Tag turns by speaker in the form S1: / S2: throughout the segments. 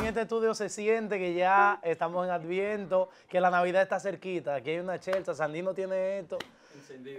S1: en este estudio se siente que ya estamos en Adviento, que la Navidad está cerquita. Aquí hay una chelcha, Sandino tiene esto.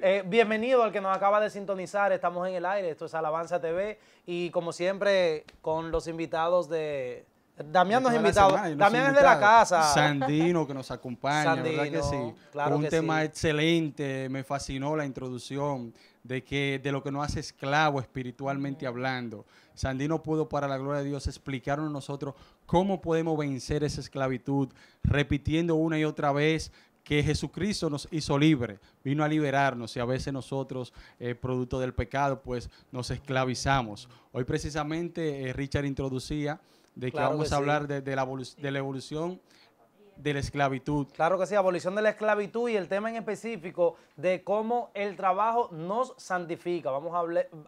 S1: Eh, bienvenido al que nos acaba de sintonizar. Estamos en el aire, esto es Alabanza TV. Y como siempre, con los invitados de, Damián nos ha invitado. Damián es de la casa.
S2: Sandino que nos acompaña, ¿verdad que sí? un tema excelente, me fascinó la introducción de que de lo que nos hace esclavo espiritualmente hablando. Sandino pudo, para la gloria de Dios, explicarnos nosotros cómo podemos vencer esa esclavitud, repitiendo una y otra vez que Jesucristo nos hizo libre, vino a liberarnos y a veces nosotros, eh, producto del pecado, pues nos esclavizamos. Hoy precisamente eh, Richard introducía de que vamos a hablar de la evolución de la esclavitud. Claro que sí, abolición de la esclavitud y el tema en específico de cómo el trabajo
S1: nos santifica. Vamos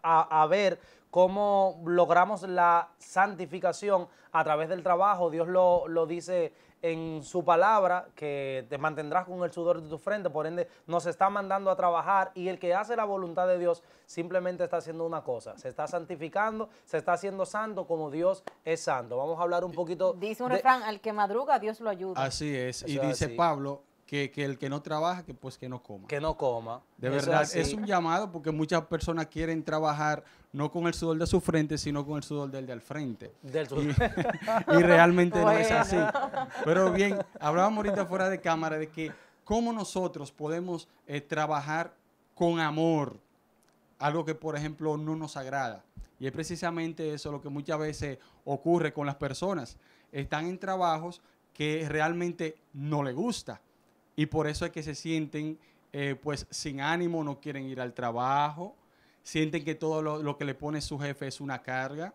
S1: a, ver cómo logramos la santificación a través del trabajo. Dios lo, lo dice en su palabra que te mantendrás con el sudor de tu frente, por ende nos está mandando a trabajar y el que hace la voluntad de Dios simplemente está haciendo una cosa, se está santificando, se está haciendo santo como Dios es santo. Vamos a hablar un poquito. Dice un refrán,
S3: al que madruga Dios lo ayuda. Así es, y
S1: dice
S2: Pablo, que, el que no trabaja, que pues que no coma. Que no coma. De verdad, es, un llamado porque muchas personas quieren trabajar no con el sudor de su frente, sino con el sudor del de al frente. Del sudor. Y, realmente no es así. Pero bien, hablábamos ahorita fuera de cámara de que cómo nosotros podemos eh, trabajar con amor, algo que por ejemplo no nos agrada. Y es precisamente eso lo que muchas veces ocurre con las personas. Están en trabajos que realmente no le gusta y por eso es que se sienten eh, pues sin ánimo, no quieren ir al trabajo, sienten que todo lo, que le pone su jefe es una carga.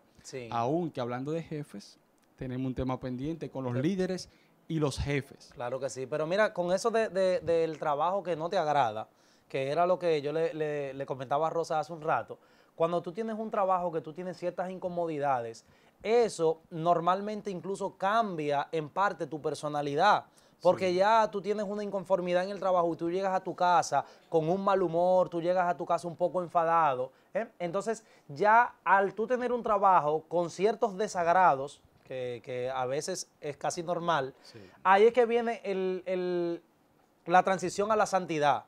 S2: aunque hablando de jefes, tenemos un tema pendiente con los líderes y los jefes. Claro que sí, pero mira, con eso del trabajo que no te agrada, que era lo que yo le,
S1: le comentaba a Rosa hace un rato, cuando tú tienes un trabajo que tú tienes ciertas incomodidades, eso normalmente incluso cambia en parte tu personalidad. Porque ya tú tienes una inconformidad en el trabajo y tú llegas a tu casa con un mal humor, tú llegas a tu casa un poco enfadado. ¿eh? Entonces, ya al tú tener un trabajo con ciertos desagrados, que, a veces es casi normal, ahí es que viene el, la transición a la santidad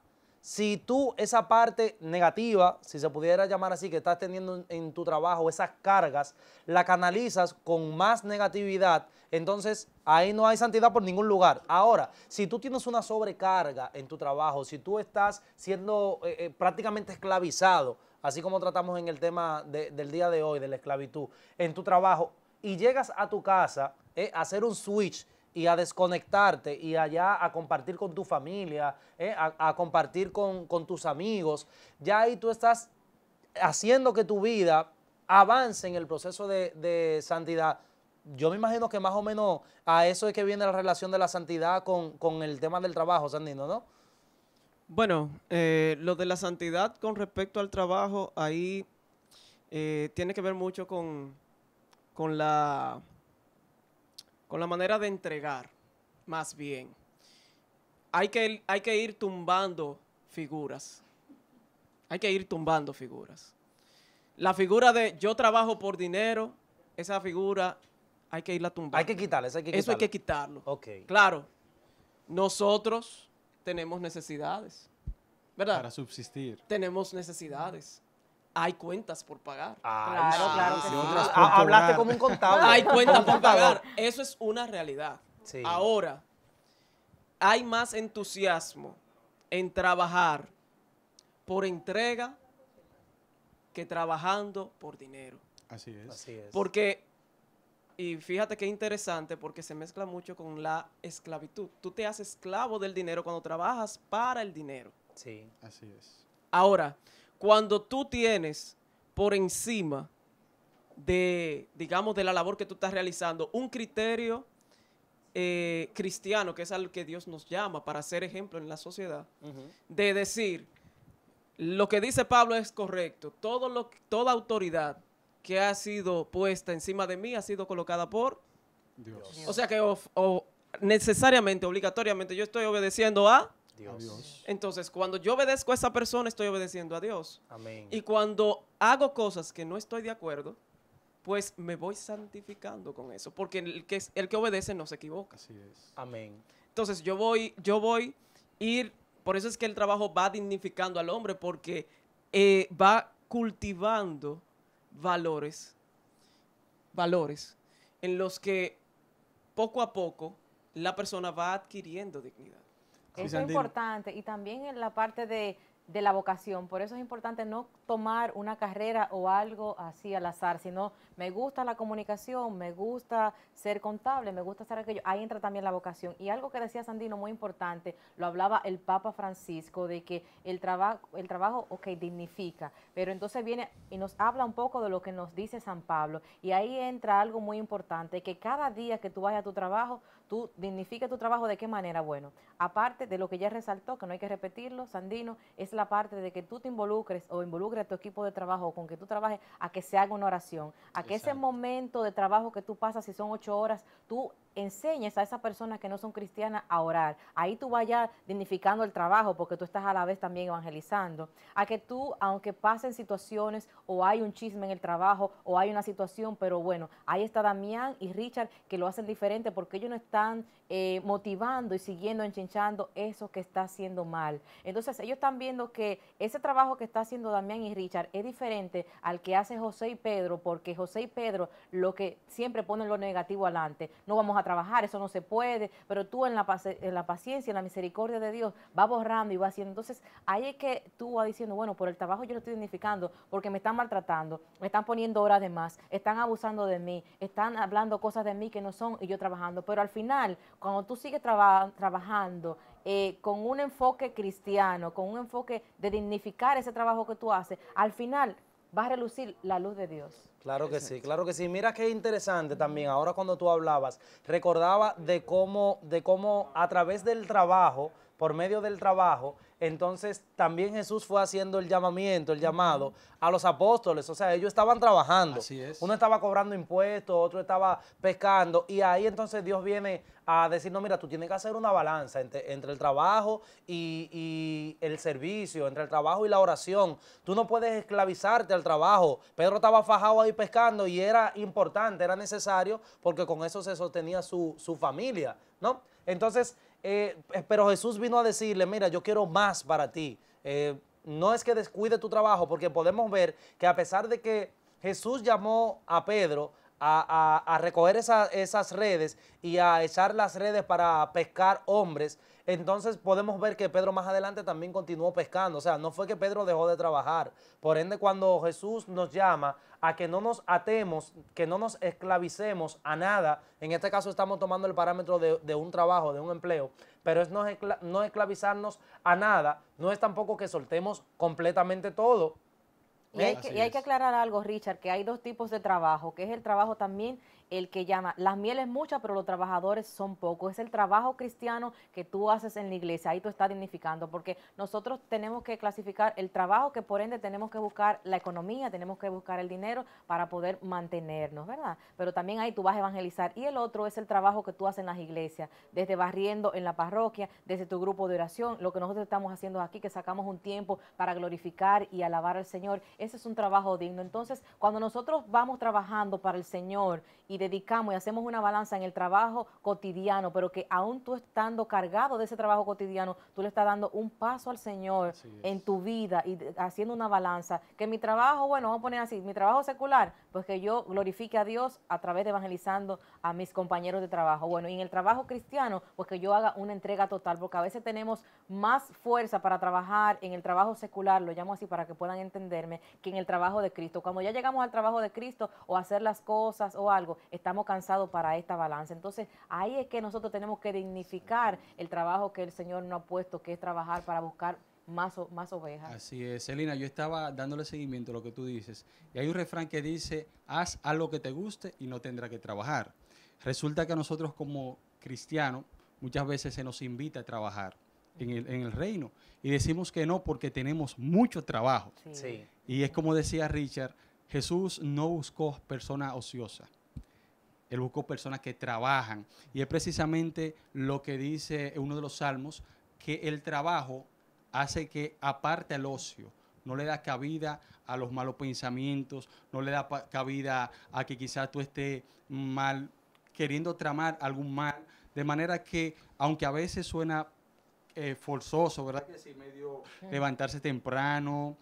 S1: si tú esa parte negativa, si se pudiera llamar así, que estás teniendo en tu trabajo, esas cargas, la canalizas con más negatividad, entonces ahí no hay santidad por ningún lugar. Ahora, si tú tienes una sobrecarga en tu trabajo, si tú estás siendo eh, eh, prácticamente esclavizado, así como tratamos en el tema del día de hoy, de la esclavitud, en tu trabajo, y llegas a tu casa eh, a hacer un switch, y a desconectarte y allá a compartir con tu familia, eh, a, compartir con, tus amigos. Ya ahí tú estás haciendo que tu vida avance en el proceso de, santidad. Yo me imagino que más o menos a eso es que viene la relación de la santidad con,
S4: el tema del trabajo, Sandino, ¿no? Bueno, eh, lo de la santidad con respecto al trabajo, ahí eh, tiene que ver mucho con la con la manera de entregar, más bien. Hay que, hay que ir tumbando figuras. Hay que ir tumbando figuras. La figura de yo trabajo por dinero, esa figura hay que irla tumbando. Hay que quitarla, eso hay que quitarlo. Eso hay que quitarlo. Claro, nosotros tenemos necesidades,
S2: ¿verdad? Para subsistir.
S4: Tenemos necesidades hay cuentas por pagar. Ah, ah, hablaste como un contable. Hay cuentas por pagar. Eso es una realidad. Ahora, hay más entusiasmo en trabajar por entrega que trabajando por dinero.
S2: Así es. Así es.
S4: Porque, y fíjate qué interesante, porque se mezcla mucho con la esclavitud. Tú te haces esclavo del dinero cuando trabajas para el dinero.
S2: Sí. Así es.
S4: Ahora, cuando tú tienes por encima de, digamos, de la labor que tú estás realizando, un criterio eh, cristiano, que es al que Dios nos llama para ser ejemplo en la sociedad, de decir, lo que dice Pablo es correcto, todo lo, toda autoridad que ha sido puesta encima de mí ha sido colocada por Dios. O sea que necesariamente, obligatoriamente, yo estoy obedeciendo a Dios. Entonces, cuando yo obedezco a esa persona, estoy obedeciendo a Dios. Amén. Y cuando hago cosas que no estoy de acuerdo, pues me voy santificando con eso, porque el que, el que obedece no se equivoca. Así es. Amén. Entonces, yo voy, yo voy ir, por eso es que el trabajo va dignificando al hombre, porque eh, va cultivando valores, valores en los que poco a poco la persona va adquiriendo dignidad.
S3: Eso es importante. Y también en la parte de de la vocación. Por eso es importante no tomar una carrera o algo así al azar, sino me gusta la comunicación, me gusta ser contable, me gusta hacer aquello. Ahí entra también la vocación. Y algo que decía Sandino muy importante, lo hablaba el Papa Francisco, de que el, trabajo el trabajo, ok, dignifica, pero entonces viene y nos habla un poco de lo que nos dice San Pablo. Y ahí entra algo muy importante, que cada día que tú vayas a tu trabajo, tú dignifica tu trabajo de qué manera. Bueno, aparte de lo que ya resaltó, que no hay que repetirlo, Sandino, es la parte de que tú te involucres o involucres a tu equipo de trabajo con que tú trabajes a que se haga una oración, a que ese momento de trabajo que tú pasas, si son ocho horas, tú enseñes a esas personas que no son cristianas a orar. Ahí tú vayas dignificando el trabajo porque tú estás a la vez también evangelizando. A que tú, aunque pasen situaciones o hay un chisme en el trabajo o hay una situación, pero bueno, ahí está Damián y Richard que lo hacen diferente porque ellos no están eh, motivando y siguiendo, enchinchando eso que está haciendo mal. Entonces ellos están viendo que ese trabajo que está haciendo Damián y Richard es diferente al que hace José y Pedro porque José y Pedro lo que siempre ponen lo negativo adelante. No vamos a trabajar, eso no se puede, pero tú en la, en la paciencia, en la misericordia de Dios, va borrando y va haciendo. Entonces, ahí es que tú vas diciendo, bueno, por el trabajo yo lo estoy dignificando, porque me están maltratando, me están poniendo horas de más, están abusando de mí, están hablando cosas de mí que no son y yo trabajando. Pero al final, cuando tú sigues trabajando eh, con un enfoque cristiano, con un enfoque de dignificar ese trabajo que tú haces, al final va a relucir la luz de Dios.
S1: Claro que sí, claro que sí. Mira qué interesante también, ahora cuando tú hablabas, recordaba de cómo, de cómo a través del trabajo, por medio del trabajo, entonces también Jesús fue haciendo el llamamiento, el llamado a los apóstoles. O sea, ellos estaban trabajando. Uno estaba cobrando impuestos, otro estaba pescando. Y ahí entonces Dios viene a decir, no, mira, tú tienes que hacer una balanza entre, entre el trabajo y, el servicio, entre el trabajo y la oración. Tú no puedes esclavizarte al trabajo. Pedro estaba fajado ahí pescando y era importante, era necesario, porque con eso se sostenía su, familia, ¿no? Entonces, eh, pero Jesús vino a decirle, mira, yo quiero más para ti. Eh, no es que descuide tu trabajo, porque podemos ver que a pesar de que Jesús llamó a Pedro a, recoger esas redes y a echar las redes para pescar hombres, entonces podemos ver que Pedro más adelante también continuó pescando. O sea, no fue que Pedro dejó de trabajar. Por ende, cuando Jesús nos llama a que no nos atemos, que no nos esclavicemos a nada, en este caso estamos tomando el parámetro de, un trabajo, de un empleo, pero es no, no esclavizarnos a nada, no es tampoco que soltemos completamente todo,
S3: y hay, que, aclarar algo, Richard, que hay dos tipos de trabajo, que es el trabajo también, el que llama, las mieles muchas, pero los trabajadores son pocos. Es el trabajo cristiano que tú haces en la iglesia, ahí tú estás dignificando, porque nosotros tenemos que clasificar el trabajo que por ende tenemos que buscar la economía, tenemos que buscar el dinero para poder mantenernos, ¿verdad? Pero también ahí tú vas a evangelizar. Y el otro es el trabajo que tú haces en las iglesias, desde barriendo en la parroquia, desde tu grupo de oración, lo que nosotros estamos haciendo aquí, que sacamos un tiempo para glorificar y alabar al Señor ese es un trabajo digno. Entonces, cuando nosotros vamos trabajando para el Señor y dedicamos y hacemos una balanza en el trabajo cotidiano, pero que aún tú estando cargado de ese trabajo cotidiano, tú le estás dando un paso al Señor en tu vida y haciendo una balanza. Que mi trabajo, bueno, vamos a poner así, mi trabajo secular, pues que yo glorifique a Dios a través de evangelizando a mis compañeros de trabajo. Bueno, y en el trabajo cristiano, pues que yo haga una entrega total, porque a veces tenemos más fuerza para trabajar en el trabajo secular, lo llamo así para que puedan entenderme, que en el trabajo de Cristo. Cuando ya llegamos al trabajo de Cristo o hacer las cosas o algo, estamos cansados para esta balanza. Entonces ahí es que nosotros tenemos que dignificar el trabajo que el Señor nos ha puesto, que es trabajar para buscar más, más ovejas.
S2: Así es, Selina. yo estaba dándole seguimiento a lo que tú dices. Y hay un refrán que dice, haz algo lo que te guste y no tendrá que trabajar. Resulta que nosotros como cristianos muchas veces se nos invita a trabajar en el, reino y decimos que no porque tenemos mucho trabajo. Sí. Y es como decía Richard, Jesús no buscó personas ociosas. Él buscó personas que trabajan. Y es precisamente lo que dice uno de los salmos, que el trabajo hace que aparte al ocio, no le da cabida a los malos pensamientos, no le da cabida a que quizás tú estés mal, queriendo tramar algún mal, de manera que, aunque a veces suena eh, forzoso, ¿verdad? medio levantarse temprano,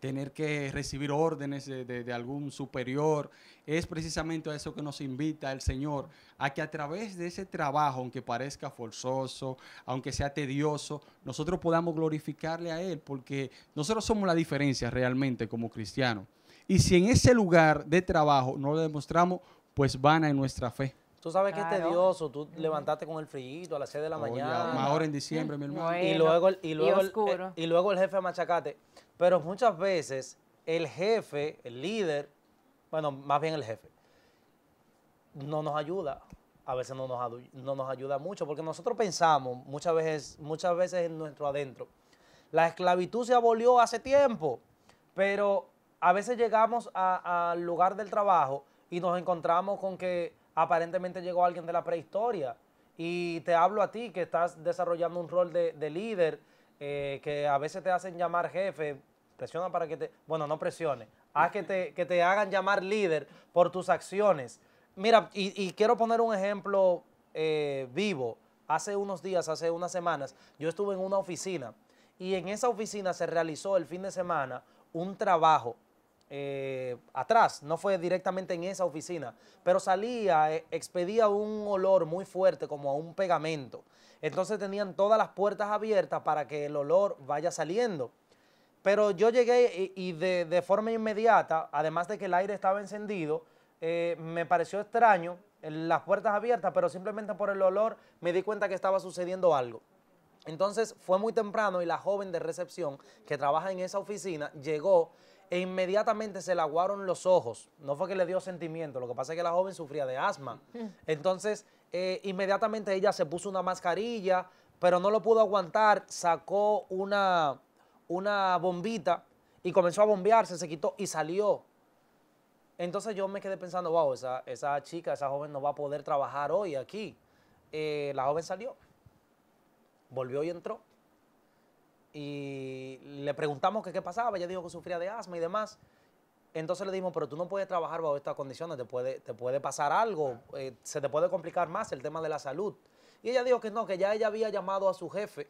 S2: tener que recibir órdenes de, algún superior. Es precisamente a eso que nos invita el Señor, a que a través de ese trabajo, aunque parezca forzoso, aunque sea tedioso, nosotros podamos glorificarle a Él, porque nosotros somos la diferencia realmente como cristianos. Y si en ese lugar de trabajo no lo demostramos, pues vana en nuestra fe.
S1: Tú sabes que es tedioso, tú levantaste con el frío a las 6 de la mañana. ahora en diciembre, mi hermano. y luego, y luego, y, y luego el jefe machacate, pero muchas veces el jefe, el líder, bueno, más bien el jefe, no nos ayuda. A veces no nos, no nos ayuda mucho porque nosotros pensamos muchas veces, muchas veces en nuestro adentro. La esclavitud se abolió hace tiempo, pero a veces llegamos al lugar del trabajo y nos encontramos con que aparentemente llegó alguien de la prehistoria. Y te hablo a ti que estás desarrollando un rol de, líder, eh, que a veces te hacen llamar jefe, presiona para que te, bueno, no presione, haz que te, que te hagan llamar líder por tus acciones. Mira, y, quiero poner un ejemplo eh, vivo. Hace unos días, hace unas semanas, yo estuve en una oficina y en esa oficina se realizó el fin de semana un trabajo eh, atrás, no fue directamente en esa oficina, pero salía, eh, expedía un olor muy fuerte como a un pegamento. Entonces tenían todas las puertas abiertas para que el olor vaya saliendo. Pero yo llegué y, de, forma inmediata, además de que el aire estaba encendido, eh, me pareció extraño las puertas abiertas, pero simplemente por el olor me di cuenta que estaba sucediendo algo. Entonces fue muy temprano y la joven de recepción que trabaja en esa oficina llegó e inmediatamente se le aguaron los ojos. No fue que le dio sentimiento, lo que pasa es que la joven sufría de asma. Entonces, eh, inmediatamente ella se puso una mascarilla, pero no lo pudo aguantar, sacó una, una bombita y comenzó a bombearse, se quitó y salió. Entonces yo me quedé pensando, wow, esa, chica, esa joven no va a poder trabajar hoy aquí. Eh, la joven salió, volvió y entró. Y le preguntamos qué pasaba, ella dijo que sufría de asma y demás. Entonces le dijimos, pero tú no puedes trabajar bajo estas condiciones, te puede, te puede pasar algo, eh, se te puede complicar más el tema de la salud. Y ella dijo que no, que ya ella había llamado a su jefe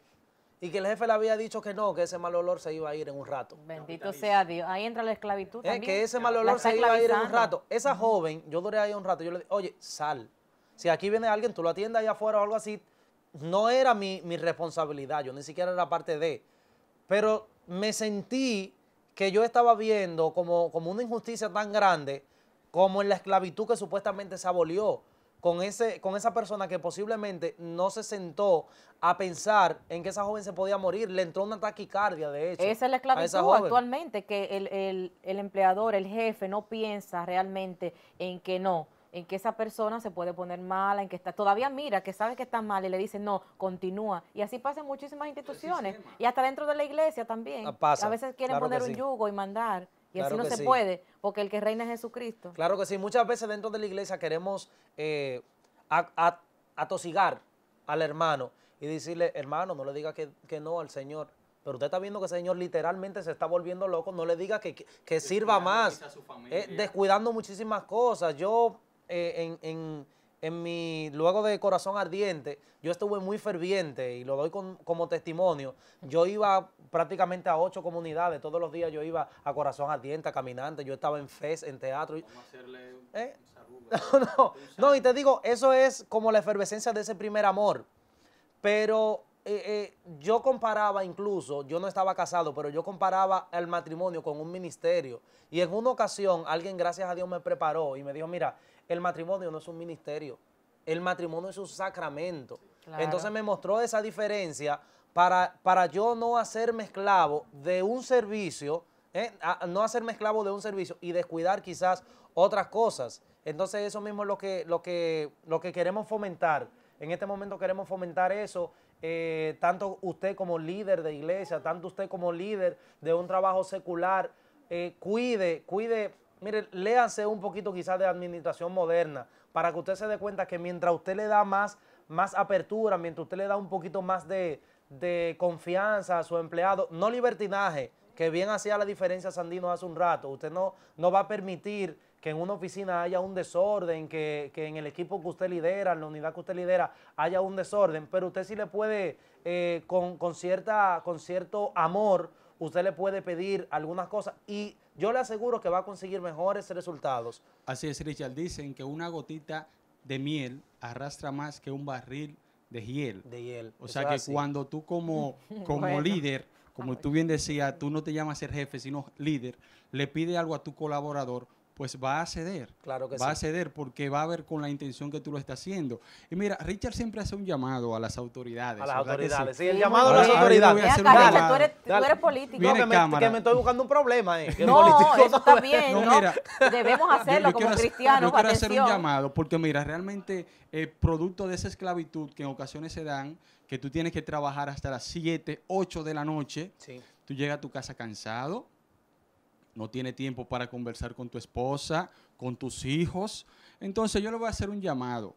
S1: y que el jefe le había dicho que no, que ese mal olor se iba a ir en un rato. Bendito
S3: sea Dios. Ahí entra la esclavitud. que ese mal olor se iba a ir en un
S1: rato. Esa joven, yo duré ahí un rato, yo le dije, oye, sal. Si aquí viene alguien, tú lo atiendas allá afuera o algo así. No era mi, responsabilidad, yo ni siquiera era parte de. Pero me sentí que yo estaba viendo como, como una injusticia tan grande como en la esclavitud que supuestamente se abolió con, ese, con esa persona que posiblemente no se sentó a pensar en que esa joven se podía morir, le entró una taquicardia, de hecho. Esa es la esclavitud
S3: actualmente, que el, empleador, el jefe, no piensa realmente en que no, en que esa persona se puede poner mala, en que está, todavía mira que sabe que está mal y le dice no, continúa. Y así pasa en muchísimas instituciones y hasta dentro de la iglesia también. Ah, a veces quieren poner un yugo y mandar. Y así no se puede, porque el que reina es Jesucristo. Claro que
S1: sí. Muchas veces dentro de la iglesia queremos eh, atosigar al hermano y decirle, hermano, no le diga que, no al Señor. Pero usted está viendo que el Señor literalmente se está volviendo loco. No le diga que, sirva más. Eh, descuidando muchísimas cosas. Yo eh, en en mi, luego de Corazón Ardiente, yo estuve muy ferviente y lo doy como testimonio. Yo iba prácticamente a ocho comunidades, todos los días yo iba a Corazón Ardiente, a Caminante, yo estaba en FES, en teatro. un ¿Eh? no, y te digo, eso es como la efervescencia de ese primer amor. Pero eh, eh, yo comparaba incluso, yo no estaba casado, pero yo comparaba el matrimonio con un ministerio. Y en una ocasión alguien, gracias a Dios, me preparó y me dijo, mira, el matrimonio no es un ministerio, el matrimonio es un sacramento. Entonces me mostró esa diferencia para, para yo no hacerme esclavo de un servicio, ¿eh? no hacerme esclavo de un servicio y descuidar quizás otras cosas. Entonces eso mismo es lo que, lo que, lo que queremos fomentar. En este momento queremos fomentar eso, eh, tanto usted como líder de iglesia, tanto usted como líder de un trabajo secular, eh, cuide, cuide Mire, léase un poquito quizás de administración moderna para que usted se dé cuenta que mientras usted le da más, más apertura, mientras usted le da un poquito más de, confianza a su empleado, no libertinaje, que bien hacía la diferencia Sandino hace un rato, usted no, no va a permitir que en una oficina haya un desorden, que, en el equipo que usted lidera, en la unidad que usted lidera, haya un desorden, pero usted sí le puede, eh, con, con, cierta, con cierto amor, usted le puede pedir algunas cosas
S2: y yo le aseguro que va a conseguir mejores resultados. Así es, Richard. Dicen que una gotita de miel arrastra más que un barril de hiel. De hiel. O sea que cuando tú como, como líder, como tú bien decías, tú no te llamas ser jefe, sino líder, le pide algo a tu colaborador, pues va a ceder. Claro que va a ceder porque va a ver con la intención que tú lo estás haciendo. Y mira, Richard siempre hace un llamado a las autoridades. A las autoridades, sí? el
S1: llamado a las autoridades. Mira, Richard, tú eres,
S3: político. No, que, me, que, me,
S1: estoy buscando
S2: un problema.
S1: Eh, que no, eso está bien. No, debemos hacerlo yo, yo como hacer, cristianos. Yo quiero hacer un
S2: llamado porque mira, realmente eh, producto de esa esclavitud que en ocasiones se dan, que tú tienes que trabajar hasta las 7, 8 de la noche, sí. tú llegas a tu casa cansado, no tiene tiempo para conversar con tu esposa, con tus hijos. Entonces yo le voy a hacer un llamado,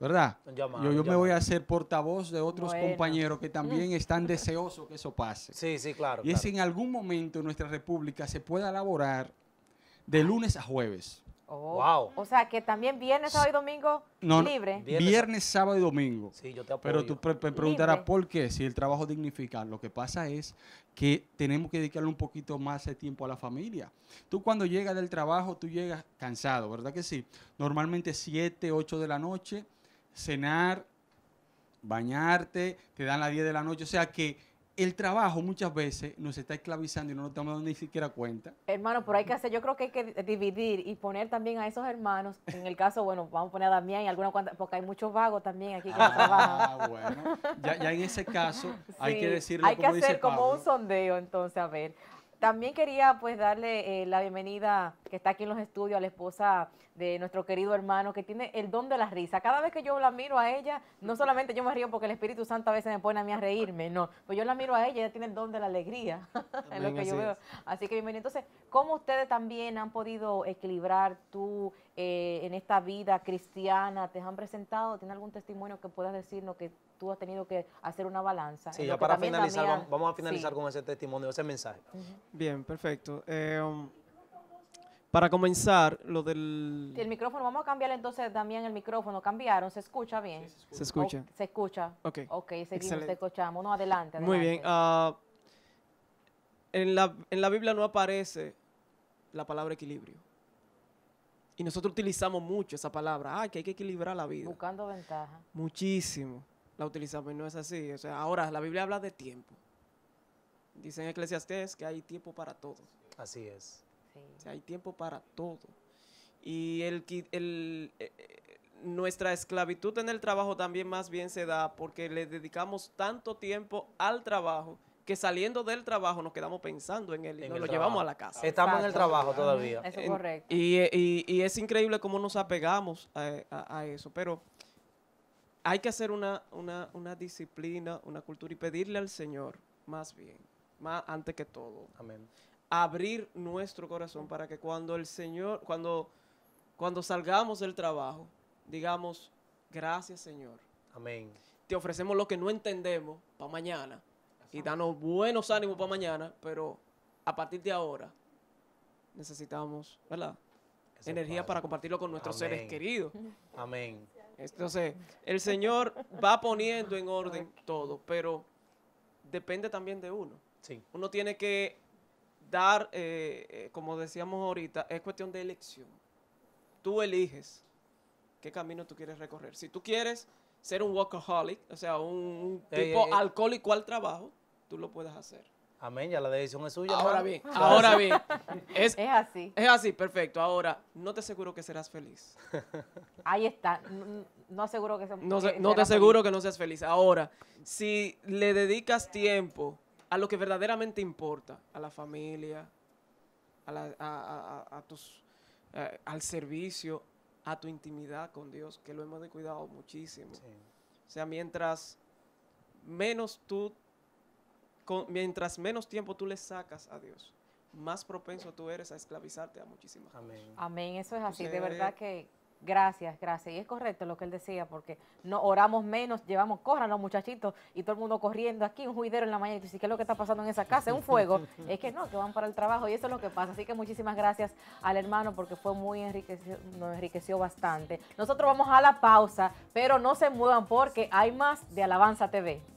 S2: ¿verdad? yo, me voy a hacer portavoz de otros compañeros que también están deseosos que eso pase. Sí, sí, claro. Y es en algún momento en nuestra república se pueda elaborar de lunes a jueves
S3: Oh. O sea, que también viernes, sábado y domingo libre. Viernes,
S2: sábado y domingo. Sí, yo te Pero tú me preguntarás por qué, si el trabajo dignifica. Lo que pasa es que tenemos que dedicarle un poquito más de tiempo a la familia. Tú cuando llegas del trabajo, tú llegas cansado, ¿verdad que sí? Normalmente 7, 8 de la noche, cenar, bañarte, te dan las 10 de la noche. O sea que el trabajo muchas veces nos está esclavizando y no nos estamos dando ni siquiera cuenta.
S3: Hermano, pero hay que hacer, yo creo que hay que dividir y poner también a esos hermanos, en el caso, bueno, vamos a poner a Damián y alguna cuanta, porque hay muchos vagos también aquí que no ah, trabajan.
S2: bueno, ya, en ese caso hay que decirlo Hay que hacer como un
S3: sondeo entonces, a ver. También quería pues darle eh, la bienvenida que está aquí en los estudios a la esposa de nuestro querido hermano que tiene el don de la risa. Cada vez que yo la miro a ella, no solamente yo me río porque el Espíritu Santo a veces me pone a mí a reírme, no, pues yo la miro a ella, ella tiene el don de la alegría, en lo que yo veo. Así que bienvenido. Entonces, ¿cómo ustedes también han podido equilibrar tú eh, en esta vida cristiana? ¿Te han presentado? ¿Tiene algún testimonio que puedas decirnos que tú has tenido que hacer una balanza. Sí, ya
S1: para
S4: finalizar,
S3: vamos a finalizar
S1: con ese testimonio, ese mensaje.
S4: Bien, perfecto. Eh, um, para comenzar, lo del...
S3: El micrófono, vamos a cambiar entonces también el micrófono. ¿Cambiaron? ¿Se escucha bien? se escucha. Se escucha. Ok. seguimos, te escuchamos. adelante, Muy bien.
S4: Ah, en, la, en la Biblia no aparece la palabra equilibrio. Y nosotros utilizamos mucho esa palabra. Ah, que hay que equilibrar la vida. Buscando ventaja. Muchísimo la utilizamos pues, y no es así. O ahora la Biblia habla de tiempo. Dice en Eclesiastés que hay tiempo para todo. Así es. hay tiempo para todo. Y el, el, eh, eh, nuestra esclavitud en el trabajo también más bien se da porque le dedicamos tanto tiempo al trabajo que saliendo del trabajo nos quedamos pensando en él y lo llevamos a la casa. Estamos en el trabajo todavía. Eso es correcto. Y, es increíble cómo nos apegamos a eso, pero hay que hacer una, disciplina, una cultura y pedirle al Señor, más bien, más antes que todo. Amén. Abrir nuestro corazón para que cuando el Señor, cuando, cuando salgamos del trabajo, digamos, gracias Señor. Amén. Te ofrecemos lo que no entendemos para mañana y danos buenos ánimos para mañana, pero a partir de ahora necesitamos, ¿verdad? Energía para compartirlo con nuestros seres queridos. Amén. Entonces, el Señor va poniendo en orden todo, pero depende también de uno. Sí. Uno tiene que dar, eh, eh, como decíamos ahorita, es cuestión de elección. Tú eliges qué camino tú quieres recorrer. Si tú quieres ser un workaholic, o sea, un, eh, tipo alcohólico al trabajo, tú lo puedes hacer. Amén, ya la decisión es suya. Ahora bien, ahora bien. Es, así. Es así, perfecto. Ahora, no te aseguro que serás feliz.
S3: Ahí está. No, aseguro que, seas no, no te aseguro que
S4: no seas feliz. Ahora, si le dedicas tiempo a lo que verdaderamente importa, a la familia, a, tus, eh, al servicio, a tu intimidad con Dios, que lo hemos de cuidado muchísimo. O sea, mientras menos tú mientras menos tiempo tú le sacas a Dios, más propenso tú eres a esclavizarte a muchísimas Amén.
S3: Amén, eso es así, de verdad que gracias, gracias. Y es correcto lo que él decía, porque no oramos menos, llevamos, corran los muchachitos y todo el mundo corriendo aquí, un juidero en la mañana. Y tú dices, ¿qué es lo que está pasando en esa casa? Es un fuego. es que no, que van para el trabajo y eso es lo que pasa. Así que muchísimas gracias al hermano porque fue muy enriqueció, nos enriqueció bastante. Nosotros vamos a la pausa, pero no se muevan porque hay más de Alabanza TV.